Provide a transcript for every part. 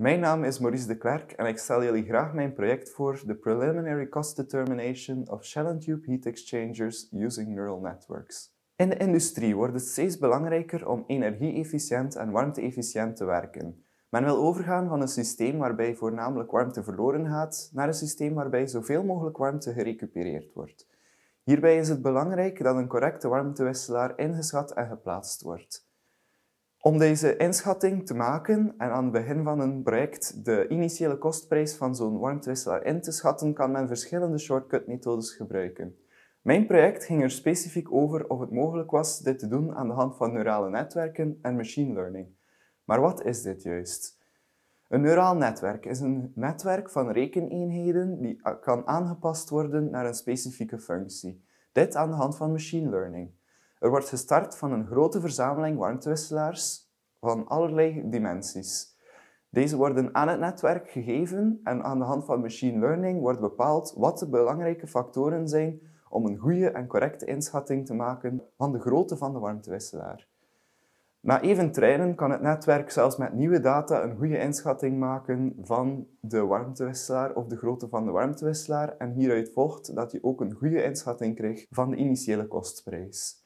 Mijn naam is Maurice de Klerk en ik stel jullie graag mijn project voor The Preliminary Cost Determination of Shell and Tube Heat Exchangers Using Neural Networks. In de industrie wordt het steeds belangrijker om energie-efficiënt en warmte-efficiënt te werken. Men wil overgaan van een systeem waarbij voornamelijk warmte verloren gaat, naar een systeem waarbij zoveel mogelijk warmte gerecupereerd wordt. Hierbij is het belangrijk dat een correcte warmtewisselaar ingeschat en geplaatst wordt. Om deze inschatting te maken en aan het begin van een project de initiële kostprijs van zo'n warmtewisselaar in te schatten, kan men verschillende shortcut-methodes gebruiken. Mijn project ging er specifiek over of het mogelijk was dit te doen aan de hand van neurale netwerken en machine learning. Maar wat is dit juist? Een neuraal netwerk is een netwerk van rekeneenheden die kan aangepast worden naar een specifieke functie. Dit aan de hand van machine learning. Er wordt gestart van een grote verzameling warmtewisselaars van allerlei dimensies. Deze worden aan het netwerk gegeven en aan de hand van machine learning wordt bepaald wat de belangrijke factoren zijn om een goede en correcte inschatting te maken van de grootte van de warmtewisselaar. Na even trainen kan het netwerk zelfs met nieuwe data een goede inschatting maken van de warmtewisselaar of de grootte van de warmtewisselaar en hieruit volgt dat je ook een goede inschatting krijgt van de initiële kostprijs.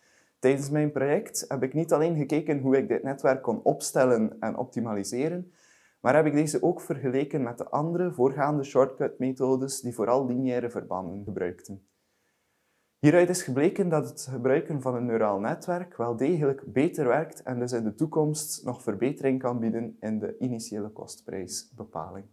Tijdens mijn project heb ik niet alleen gekeken hoe ik dit netwerk kon opstellen en optimaliseren, maar heb ik deze ook vergeleken met de andere voorgaande shortcut-methodes die vooral lineaire verbanden gebruikten. Hieruit is gebleken dat het gebruiken van een neuraal netwerk wel degelijk beter werkt en dus in de toekomst nog verbetering kan bieden in de initiële kostprijsbepaling.